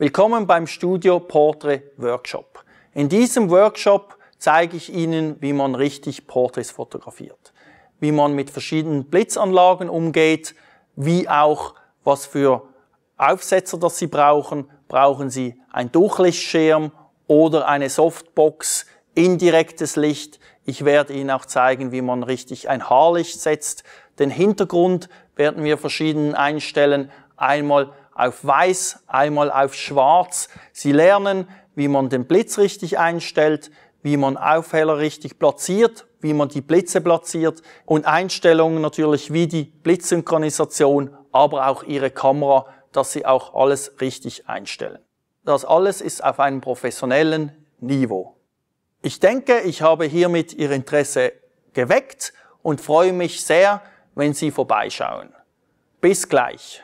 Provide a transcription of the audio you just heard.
Willkommen beim Studio Portrait Workshop. In diesem Workshop zeige ich Ihnen, wie man richtig Portraits fotografiert, wie man mit verschiedenen Blitzanlagen umgeht, wie auch was für Aufsetzer das Sie brauchen. Brauchen Sie ein Durchlichtschirm oder eine Softbox, indirektes Licht. Ich werde Ihnen auch zeigen, wie man richtig ein Haarlicht setzt. Den Hintergrund werden wir verschieden einstellen. Einmal auf weiß, einmal auf schwarz. Sie lernen, wie man den Blitz richtig einstellt, wie man Aufheller richtig platziert, wie man die Blitze platziert und Einstellungen natürlich wie die Blitzsynchronisation, aber auch ihre Kamera, dass sie auch alles richtig einstellen. Das alles ist auf einem professionellen Niveau. Ich denke, ich habe hiermit Ihr Interesse geweckt und freue mich sehr, wenn Sie vorbeischauen. Bis gleich.